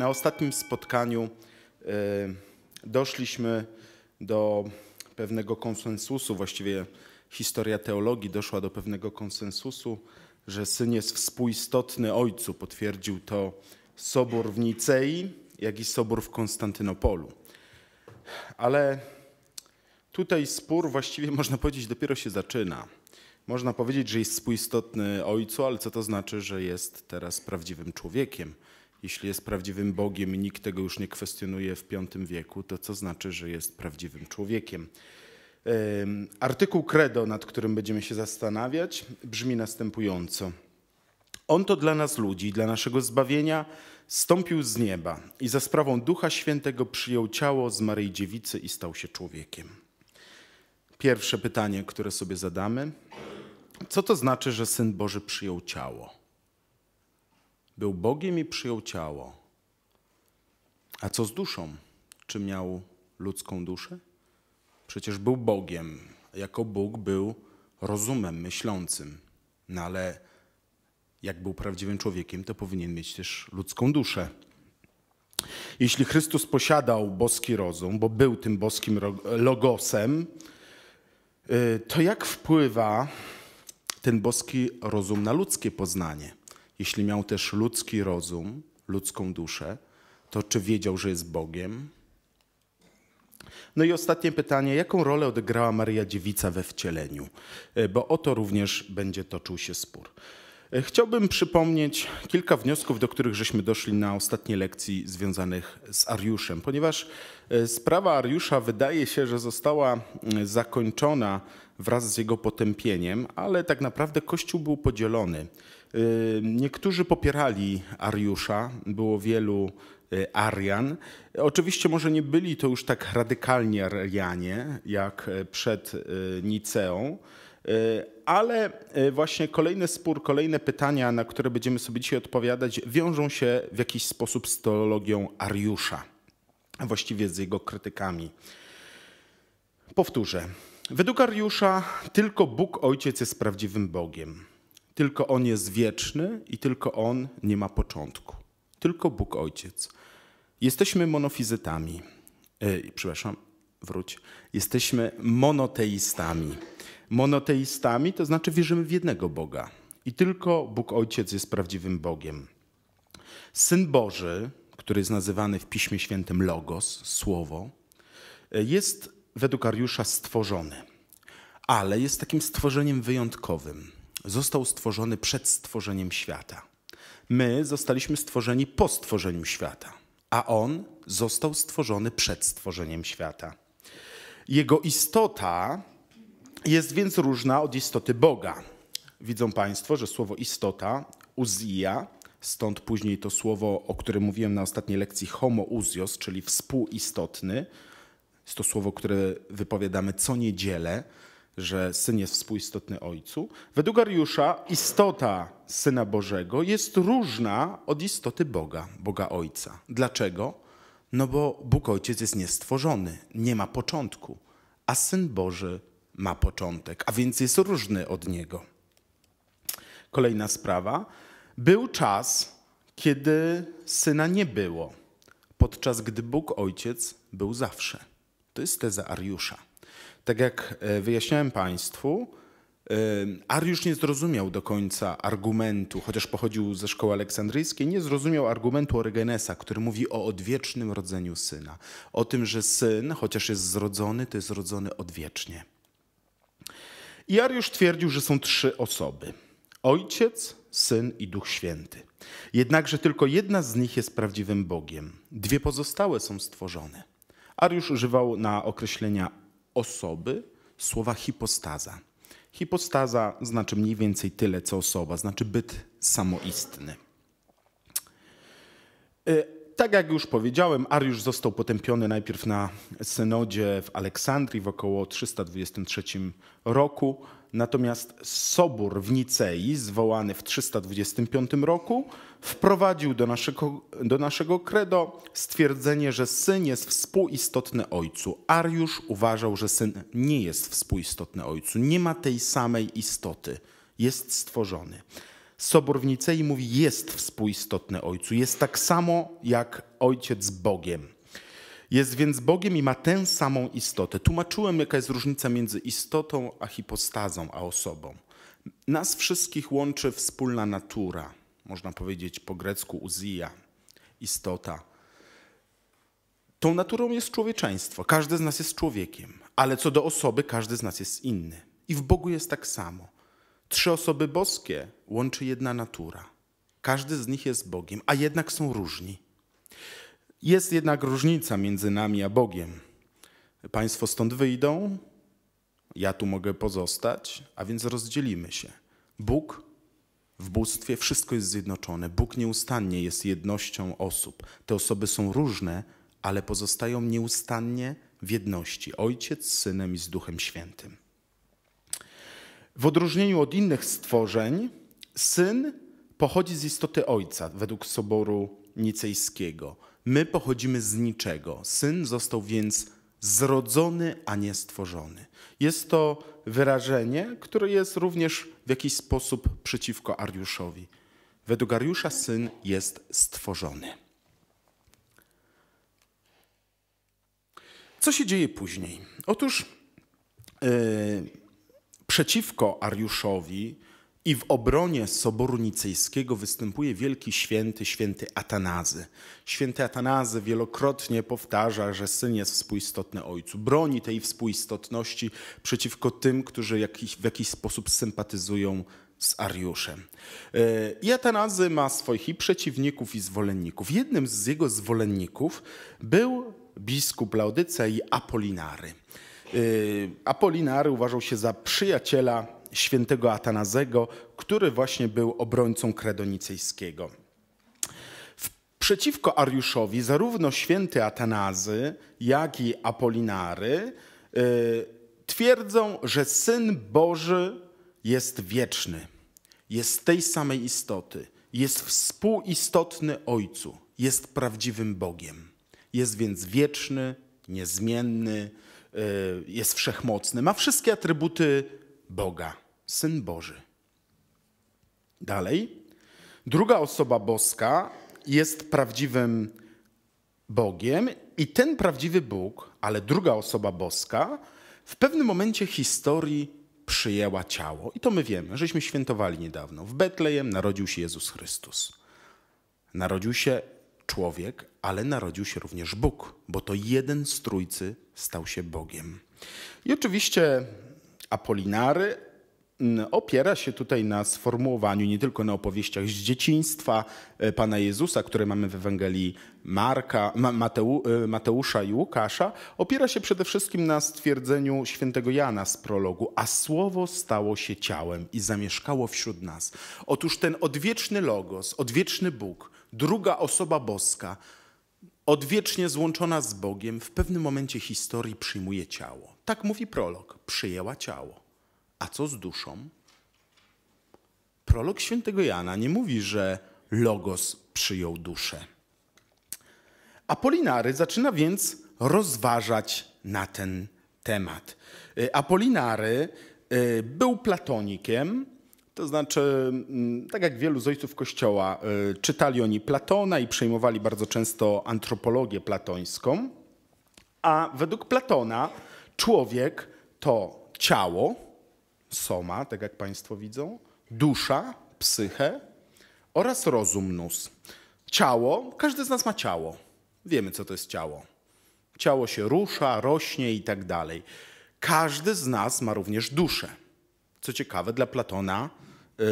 na ostatnim spotkaniu e, doszliśmy do pewnego konsensusu, właściwie historia teologii doszła do pewnego konsensusu, że syn jest współistotny ojcu. Potwierdził to Sobór w Nicei, jak i Sobór w Konstantynopolu. Ale tutaj spór właściwie można powiedzieć dopiero się zaczyna. Można powiedzieć, że jest współistotny ojcu, ale co to znaczy, że jest teraz prawdziwym człowiekiem? Jeśli jest prawdziwym Bogiem i nikt tego już nie kwestionuje w V wieku, to co znaczy, że jest prawdziwym człowiekiem? Artykuł Credo, nad którym będziemy się zastanawiać, brzmi następująco. On to dla nas ludzi, dla naszego zbawienia, stąpił z nieba i za sprawą Ducha Świętego przyjął ciało z Maryi Dziewicy i stał się człowiekiem. Pierwsze pytanie, które sobie zadamy, co to znaczy, że Syn Boży przyjął ciało? Był Bogiem i przyjął ciało. A co z duszą? Czy miał ludzką duszę? Przecież był Bogiem. Jako Bóg był rozumem myślącym. No ale jak był prawdziwym człowiekiem, to powinien mieć też ludzką duszę. Jeśli Chrystus posiadał boski rozum, bo był tym boskim logosem, y, to jak wpływa ten boski rozum na ludzkie poznanie? jeśli miał też ludzki rozum, ludzką duszę, to czy wiedział, że jest Bogiem? No i ostatnie pytanie, jaką rolę odegrała Maria Dziewica we wcieleniu? E, bo o to również będzie toczył się spór. E, chciałbym przypomnieć kilka wniosków, do których żeśmy doszli na ostatniej lekcji związanych z Ariuszem, ponieważ e, sprawa Ariusza wydaje się, że została zakończona wraz z jego potępieniem, ale tak naprawdę Kościół był podzielony. Y, niektórzy popierali Ariusza, było wielu y, Arian. Oczywiście może nie byli to już tak radykalni Arianie jak y, przed Niceą, ale właśnie kolejny spór, kolejne pytania, na które będziemy sobie dzisiaj odpowiadać, wiążą się w jakiś sposób z teologią Ariusza, a właściwie z jego krytykami. Powtórzę. Według Ariusza tylko Bóg Ojciec jest prawdziwym Bogiem. Tylko On jest wieczny i tylko On nie ma początku. Tylko Bóg Ojciec. Jesteśmy monofizytami. E, przepraszam, wróć. Jesteśmy monoteistami. Monoteistami to znaczy wierzymy w jednego Boga. I tylko Bóg Ojciec jest prawdziwym Bogiem. Syn Boży, który jest nazywany w Piśmie Świętym Logos, Słowo, e, jest według Ariusza stworzony, ale jest takim stworzeniem wyjątkowym. Został stworzony przed stworzeniem świata. My zostaliśmy stworzeni po stworzeniu świata, a on został stworzony przed stworzeniem świata. Jego istota jest więc różna od istoty Boga. Widzą Państwo, że słowo istota, uzija, stąd później to słowo, o którym mówiłem na ostatniej lekcji, homo uzios, czyli współistotny, jest to słowo, które wypowiadamy co niedzielę, że syn jest współistotny ojcu. Według Ariusza istota syna Bożego jest różna od istoty Boga, Boga Ojca. Dlaczego? No bo Bóg Ojciec jest niestworzony, nie ma początku, a syn Boży ma początek, a więc jest różny od niego. Kolejna sprawa. Był czas, kiedy syna nie było, podczas gdy Bóg Ojciec był zawsze. To jest teza Ariusza. Tak jak e, wyjaśniałem Państwu, e, Ariusz nie zrozumiał do końca argumentu, chociaż pochodził ze szkoły aleksandryjskiej, nie zrozumiał argumentu Orygenesa, który mówi o odwiecznym rodzeniu syna. O tym, że syn, chociaż jest zrodzony, to jest zrodzony odwiecznie. I Ariusz twierdził, że są trzy osoby. Ojciec, Syn i Duch Święty. Jednakże tylko jedna z nich jest prawdziwym Bogiem. Dwie pozostałe są stworzone. Ariusz używał na określenia osoby słowa hipostaza. Hipostaza znaczy mniej więcej tyle co osoba, znaczy byt samoistny. Y, tak jak już powiedziałem, Ariusz został potępiony najpierw na synodzie w Aleksandrii w około 323 roku, natomiast Sobór w Nicei, zwołany w 325 roku, wprowadził do naszego, do naszego credo stwierdzenie, że syn jest współistotny ojcu. Ariusz uważał, że syn nie jest współistotny ojcu, nie ma tej samej istoty, jest stworzony. Sobór w Nicei mówi, jest współistotny Ojcu, jest tak samo jak Ojciec Bogiem. Jest więc Bogiem i ma tę samą istotę. Tłumaczyłem, jaka jest różnica między istotą a hipostazą, a osobą. Nas wszystkich łączy wspólna natura, można powiedzieć po grecku uzija, istota. Tą naturą jest człowieczeństwo. Każdy z nas jest człowiekiem, ale co do osoby, każdy z nas jest inny. I w Bogu jest tak samo. Trzy osoby boskie łączy jedna natura. Każdy z nich jest Bogiem, a jednak są różni. Jest jednak różnica między nami a Bogiem. Państwo stąd wyjdą, ja tu mogę pozostać, a więc rozdzielimy się. Bóg w bóstwie wszystko jest zjednoczone. Bóg nieustannie jest jednością osób. Te osoby są różne, ale pozostają nieustannie w jedności. Ojciec z Synem i z Duchem Świętym. W odróżnieniu od innych stworzeń, syn pochodzi z istoty ojca, według soboru nicejskiego. My pochodzimy z niczego. Syn został więc zrodzony, a nie stworzony. Jest to wyrażenie, które jest również w jakiś sposób przeciwko Ariuszowi. Według Ariusza syn jest stworzony. Co się dzieje później? Otóż yy, przeciwko Ariuszowi i w obronie Soboru Nicejskiego występuje wielki święty, święty Atanazy. Święty Atanazy wielokrotnie powtarza, że syn jest współistotny ojcu. Broni tej współistotności przeciwko tym, którzy w jakiś sposób sympatyzują z Ariuszem. E, I Atanazy ma swoich i przeciwników, i zwolenników. Jednym z jego zwolenników był biskup Laudyce i Apolinary. Y, Apolinary uważał się za przyjaciela świętego Atanazego, który właśnie był obrońcą kredonicejskiego. Przeciwko Ariuszowi zarówno święty Atanazy, jak i Apolinary y, twierdzą, że Syn Boży jest wieczny, jest tej samej istoty, jest współistotny Ojcu, jest prawdziwym Bogiem. Jest więc wieczny, niezmienny, Y, jest wszechmocny, ma wszystkie atrybuty Boga, Syn Boży. Dalej, druga osoba boska jest prawdziwym Bogiem i ten prawdziwy Bóg, ale druga osoba boska, w pewnym momencie historii przyjęła ciało. I to my wiemy, żeśmy świętowali niedawno. W Betlejem narodził się Jezus Chrystus. Narodził się człowiek, ale narodził się również Bóg, bo to jeden z trójcy stał się Bogiem. I oczywiście Apolinary mm, opiera się tutaj na sformułowaniu nie tylko na opowieściach z dzieciństwa e, Pana Jezusa, które mamy w Ewangelii Marka, Mateu, e, Mateusza i Łukasza, opiera się przede wszystkim na stwierdzeniu świętego Jana z prologu, a słowo stało się ciałem i zamieszkało wśród nas. Otóż ten odwieczny Logos, odwieczny Bóg, druga osoba boska, odwiecznie złączona z Bogiem, w pewnym momencie historii przyjmuje ciało. Tak mówi prolog: przyjęła ciało. A co z duszą? Prolog świętego Jana nie mówi, że Logos przyjął duszę. Apolinary zaczyna więc rozważać na ten temat. Y, Apolinary y, był platonikiem, to znaczy, mm, tak jak wielu z ojców Kościoła, y, czytali oni Platona i przejmowali bardzo często antropologię platońską, a według Platona człowiek to ciało, soma, tak jak Państwo widzą, dusza, psychę oraz rozum nus. Ciało, każdy z nas ma ciało. Wiemy, co to jest ciało. Ciało się rusza, rośnie i tak dalej. Każdy z nas ma również duszę. Co ciekawe, dla Platona yy,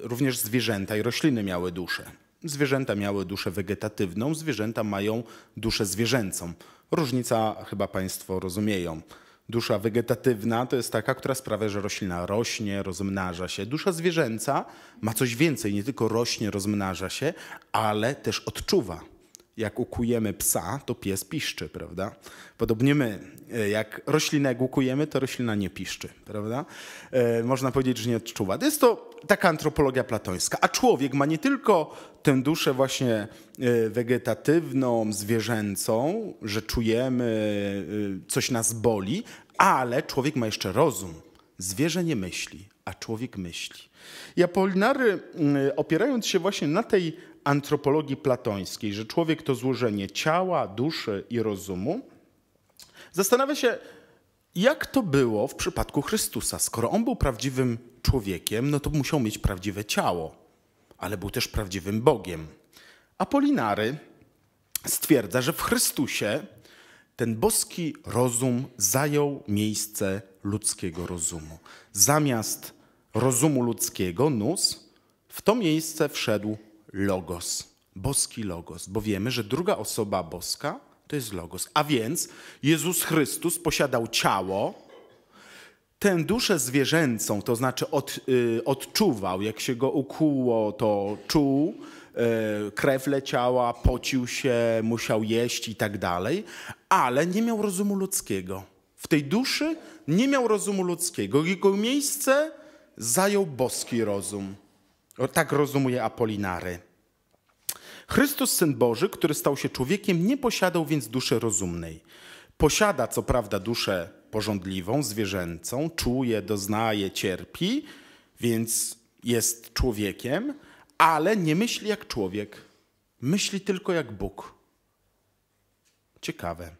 również zwierzęta i rośliny miały duszę. Zwierzęta miały duszę wegetatywną, zwierzęta mają duszę zwierzęcą. Różnica chyba Państwo rozumieją. Dusza wegetatywna to jest taka, która sprawia, że roślina rośnie, rozmnaża się. Dusza zwierzęca ma coś więcej, nie tylko rośnie, rozmnaża się, ale też odczuwa jak ukujemy psa, to pies piszczy, prawda? Podobnie my, e, jak roślinę ukujemy, to roślina nie piszczy, prawda? E, można powiedzieć, że nie odczuwa. To jest to taka antropologia platońska. A człowiek ma nie tylko tę duszę właśnie e, wegetatywną, zwierzęcą, że czujemy, coś nas boli, ale człowiek ma jeszcze rozum. Zwierzę nie myśli, a człowiek myśli. I Apolinary, mm, opierając się właśnie na tej antropologii platońskiej, że człowiek to złożenie ciała, duszy i rozumu, zastanawia się, jak to było w przypadku Chrystusa. Skoro on był prawdziwym człowiekiem, no to musiał mieć prawdziwe ciało, ale był też prawdziwym Bogiem. Apolinary stwierdza, że w Chrystusie ten boski rozum zajął miejsce ludzkiego rozumu. Zamiast rozumu ludzkiego, nus, w to miejsce wszedł logos, boski logos, bo wiemy, że druga osoba boska to jest logos. A więc Jezus Chrystus posiadał ciało, tę duszę zwierzęcą, to znaczy od, y, odczuwał, jak się go ukuło, to czuł, y, krew leciała, pocił się, musiał jeść i tak dalej, ale nie miał rozumu ludzkiego. W tej duszy nie miał rozumu ludzkiego. Jego miejsce zajął boski rozum. Tak rozumuje Apolinary. Chrystus, Syn Boży, który stał się człowiekiem, nie posiadał więc duszy rozumnej. Posiada co prawda duszę pożądliwą, zwierzęcą, czuje, doznaje, cierpi, więc jest człowiekiem, ale nie myśli jak człowiek, myśli tylko jak Bóg. Ciekawe.